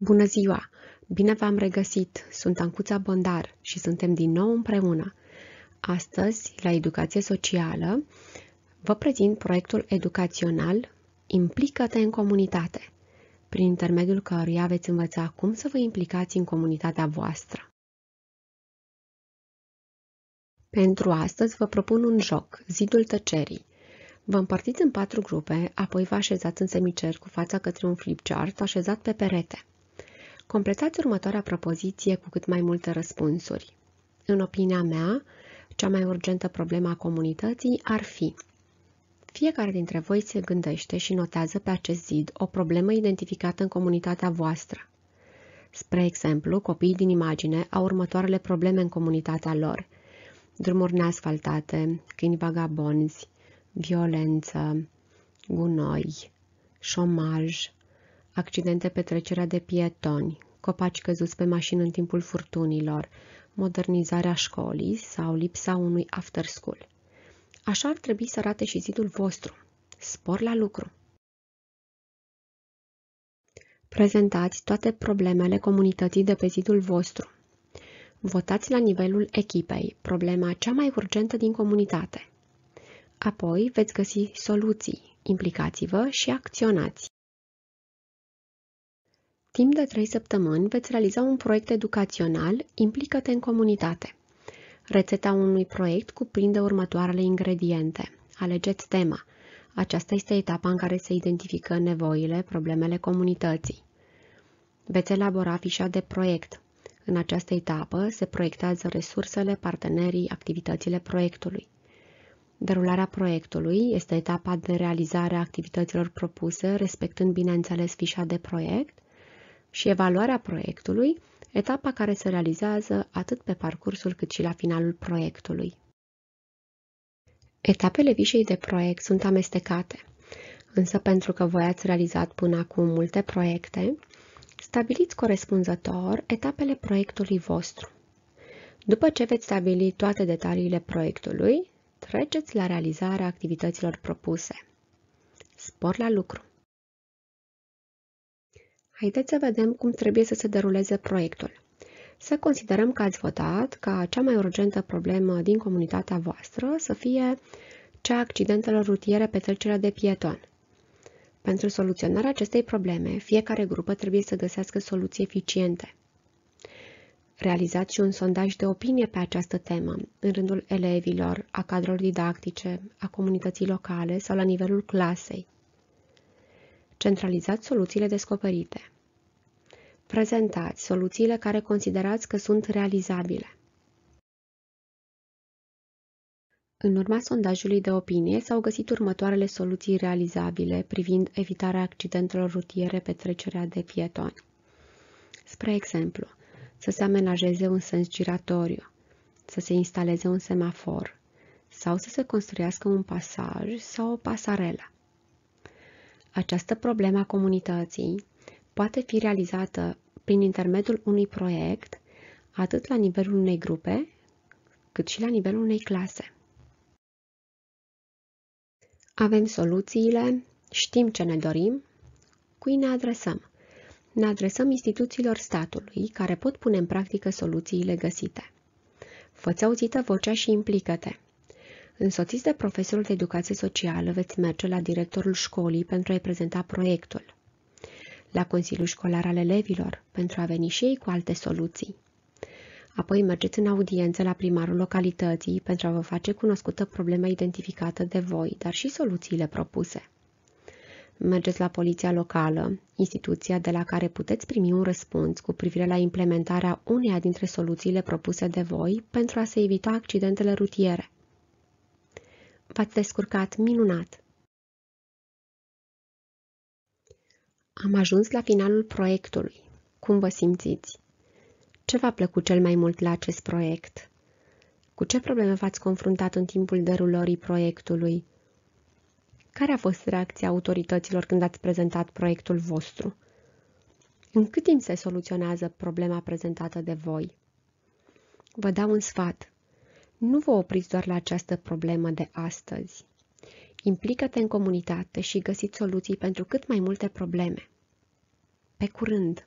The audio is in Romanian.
Bună ziua! Bine v-am regăsit! Sunt Ancuța Bondar și suntem din nou împreună. Astăzi, la Educație Socială, vă prezint proiectul educațional Implică-te în comunitate, prin intermediul căruia veți învăța cum să vă implicați în comunitatea voastră. Pentru astăzi vă propun un joc, Zidul Tăcerii. Vă împărțiți în patru grupe, apoi vă așezați în semicerc cu fața către un flipchart așezat pe perete. Completați următoarea propoziție cu cât mai multe răspunsuri. În opinia mea, cea mai urgentă problemă a comunității ar fi Fiecare dintre voi se gândește și notează pe acest zid o problemă identificată în comunitatea voastră. Spre exemplu, copiii din imagine au următoarele probleme în comunitatea lor. Drumuri neasfaltate, câini vagabonzi, violență, gunoi, șomaj, accidente pe trecerea de pietoni, copaci căzuți pe mașină în timpul furtunilor, modernizarea școlii sau lipsa unui after school. Așa ar trebui să arate și zidul vostru. Spor la lucru! Prezentați toate problemele comunității de pe zidul vostru. Votați la nivelul echipei problema cea mai urgentă din comunitate. Apoi veți găsi soluții, implicați-vă și acționați. Timp de trei săptămâni veți realiza un proiect educațional Implică-te în comunitate. Rețeta unui proiect cuprinde următoarele ingrediente. Alegeți tema. Aceasta este etapa în care se identifică nevoile, problemele comunității. Veți elabora fișa de proiect. În această etapă se proiectează resursele, partenerii, activitățile proiectului. Derularea proiectului este etapa de realizare a activităților propuse, respectând, bineînțeles, fișa de proiect, și evaluarea proiectului, etapa care se realizează atât pe parcursul cât și la finalul proiectului. Etapele vișei de proiect sunt amestecate, însă pentru că voi ați realizat până acum multe proiecte, stabiliți corespunzător etapele proiectului vostru. După ce veți stabili toate detaliile proiectului, treceți la realizarea activităților propuse. Spor la lucru! Haideți să vedem cum trebuie să se deruleze proiectul. Să considerăm că ați votat ca cea mai urgentă problemă din comunitatea voastră să fie cea accidentelor rutiere pe trecerea de pieton. Pentru soluționarea acestei probleme, fiecare grupă trebuie să găsească soluții eficiente. Realizați și un sondaj de opinie pe această temă, în rândul elevilor, a cadrelor didactice, a comunității locale sau la nivelul clasei. Centralizați soluțiile descoperite. Prezentați soluțiile care considerați că sunt realizabile. În urma sondajului de opinie s-au găsit următoarele soluții realizabile privind evitarea accidentelor rutiere pe trecerea de pietoni. Spre exemplu, să se amenajeze un sens giratoriu, să se instaleze un semafor sau să se construiască un pasaj sau o pasarelă. Această problemă a comunității poate fi realizată prin intermediul unui proiect, atât la nivelul unei grupe, cât și la nivelul unei clase. Avem soluțiile, știm ce ne dorim, cui ne adresăm. Ne adresăm instituțiilor statului, care pot pune în practică soluțiile găsite. Făți auzită vocea și implică-te. Însoțiți de profesorul de educație socială, veți merge la directorul școlii pentru a-i prezenta proiectul, la Consiliul Școlar al Elevilor, pentru a veni și ei cu alte soluții. Apoi mergeți în audiență la primarul localității pentru a vă face cunoscută problema identificată de voi, dar și soluțiile propuse. Mergeți la poliția locală, instituția de la care puteți primi un răspuns cu privire la implementarea uneia dintre soluțiile propuse de voi pentru a se evita accidentele rutiere v-ați descurcat minunat! Am ajuns la finalul proiectului. Cum vă simțiți? Ce v-a plăcut cel mai mult la acest proiect? Cu ce probleme v-ați confruntat în timpul derulării proiectului? Care a fost reacția autorităților când ați prezentat proiectul vostru? În cât timp se soluționează problema prezentată de voi? Vă dau un sfat. Nu vă opriți doar la această problemă de astăzi. Implică-te în comunitate și găsiți soluții pentru cât mai multe probleme. Pe curând!